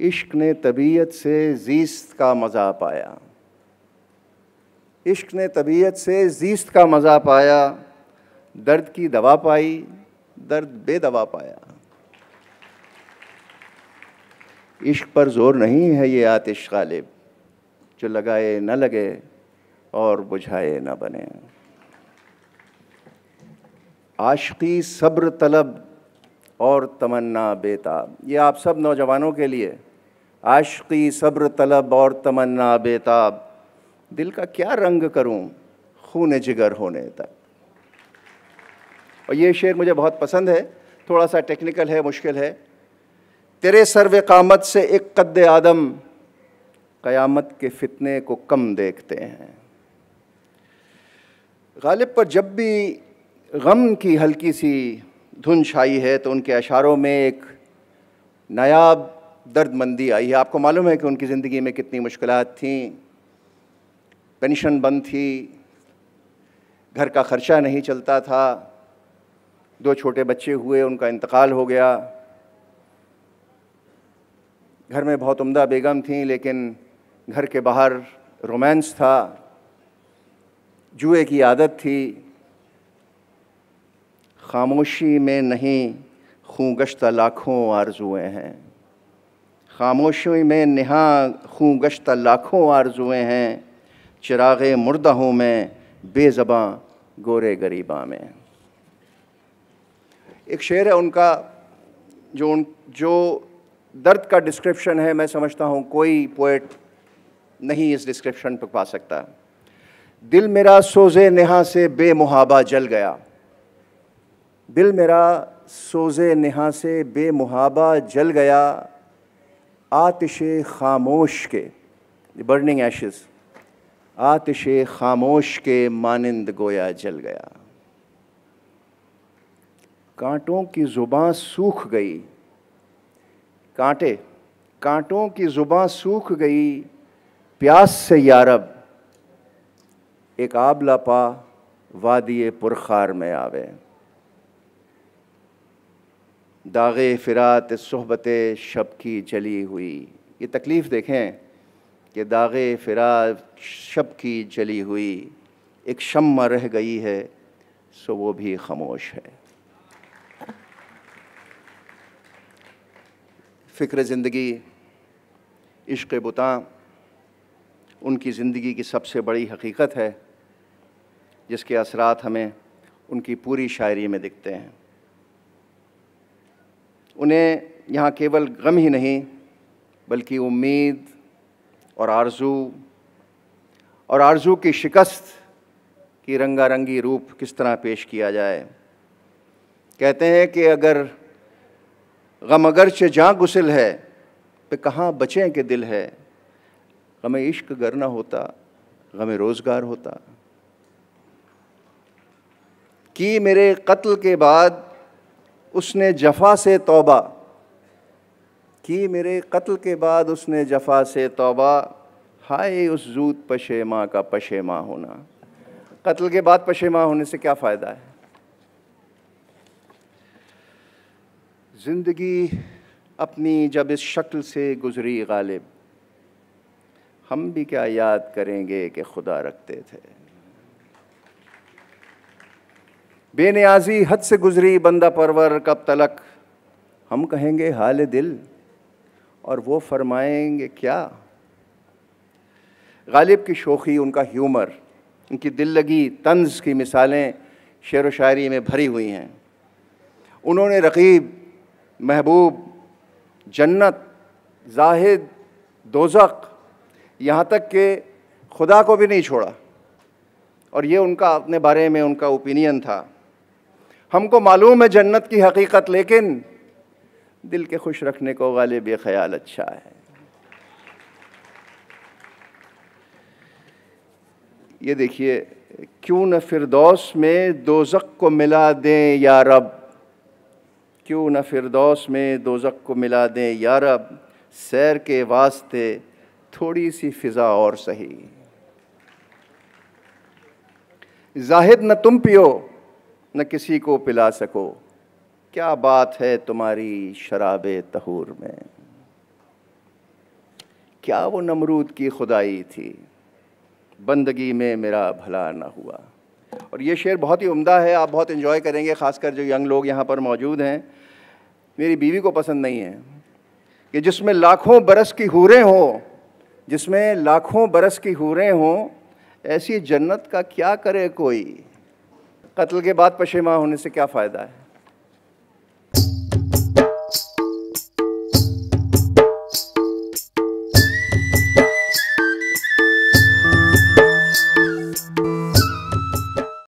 इश्क ने तबीयत से जीस्त का मज़ा पाया इश्क ने तबीयत से जीस्त का मज़ा पाया दर्द की दवा पाई दर्द बेदवा पाया इश्क पर जोर नहीं है ये आतिश गालिब जो लगाए न लगे और बुझाए न बने आशकी सब्र तलब और तमन्ना बेताब ये आप सब नौजवानों के लिए आशकी सब्र तलब और तमन्ना बेताब दिल का क्या रंग करूं खून जिगर होने तक और ये शेर मुझे बहुत पसंद है थोड़ा सा टेक्निकल है मुश्किल है तेरे सर्व कामत से एक कद आदम क़यामत के फितने को कम देखते हैं गालिब पर जब भी गम की हल्की सी धुन छाई है तो उनके अशारों में एक नायाब मंदी आई है आपको मालूम है कि उनकी ज़िंदगी में कितनी मुश्किल थी पेंशन बंद थी घर का ख़र्चा नहीं चलता था दो छोटे बच्चे हुए उनका इंतकाल हो गया घर में बहुत उम्दा बेगम थी लेकिन घर के बाहर रोमांस था जुए की आदत थी खामोशी में नहीं खूँ गश्त लाखों आरजुएँ हैं खामोशी में नहा खूँ गश्त लाखों आरजुएँ हैं चिराग मुर्दा हूँ बेज़बाँ गोरे गरीबा में एक शेर है उनका जो उन जो दर्द का डिस्क्रिप्शन है मैं समझता हूँ कोई पोइट नहीं इस डिस्क्रिप्शन पर पा सकता दिल मेरा सोजे नहा से बेमुहाबा जल गया दिल मेरा सोजे नहा से बेमुहाबा जल गया आतिश खामोश के बर्निंग एशेस आतिश खामोश के मानंद गोया जल गया कांटों की जुबा सूख गई कांटे कांटों की जुबा सूख गई प्यास से यारब एक आबला पा वादी पुरखार में आवे दाग़े फ़िरात सहबत शब की जली हुई ये तकलीफ़ देखें कि दाग़े फ़िरात शब की जली हुई एक शम रह गई है सो वो भी खामोश है फ़िक्र ज़िंदगी इश्क बुता उनकी ज़िंदगी की सबसे बड़ी हकीकत है जिसके असरात हमें उनकी पूरी शायरी में दिखते हैं उन्हें यहाँ केवल गम ही नहीं बल्कि उम्मीद और आरजू और आरजू की शिकस्त की रंगारंगी रूप किस तरह पेश किया जाए कहते हैं कि अगर गम से जहाँ गुसल है तो कहाँ बचें के दिल है गम इश्क गर ना होता गम रोज़गार होता कि मेरे कत्ल के बाद उसने जफा से तौबा कि मेरे कत्ल के बाद उसने जफा से तौबा हाय उस जूत पशेमा का पशेमा होना कत्ल के बाद पशेमा होने से क्या फ़ायदा है ज़िंदगी अपनी जब इस शक्ल से गुज़री गालिब हम भी क्या याद करेंगे कि खुदा रखते थे बेनियाजी हद से गुजरी बंदा परवर कब तलक हम कहेंगे हाल दिल और वो फरमाएंगे क्या गालिब की शोखी उनका ह्यूमर उनकी दिल लगी तंज की मिसालें शेर व शायरी में भरी हुई हैं उन्होंने रकीब महबूब जन्नत जाहिद दोजक यहाँ तक कि खुदा को भी नहीं छोड़ा और ये उनका अपने बारे में उनका ओपिनियन था हमको मालूम है जन्नत की हकीकत लेकिन दिल के खुश रखने को गालिब भी ख्याल अच्छा है ये देखिए क्यों न फिरदौस में दोजक को मिला दें या रब क्यों न फिरदौस में दोजक को मिला दें या रब सैर के वास्ते थोड़ी सी फ़िज़ा और सही जाहिद न तुम पियो न किसी को पिला सको क्या बात है तुम्हारी शराब तहूर में क्या वो नमरूद की खुदाई थी बंदगी में मेरा भला ना हुआ और ये शेर बहुत ही उम्दा है आप बहुत इन्जॉय करेंगे ख़ासकर जो यंग लोग यहाँ पर मौजूद हैं मेरी बीवी को पसंद नहीं है कि जिसमें लाखों बरस की हूरें हों जिसमें लाखों बरस की हूरें हों ऐसी जन्नत का क्या करे कोई कत्ल के बाद पशेमा होने से क्या फ़ायदा है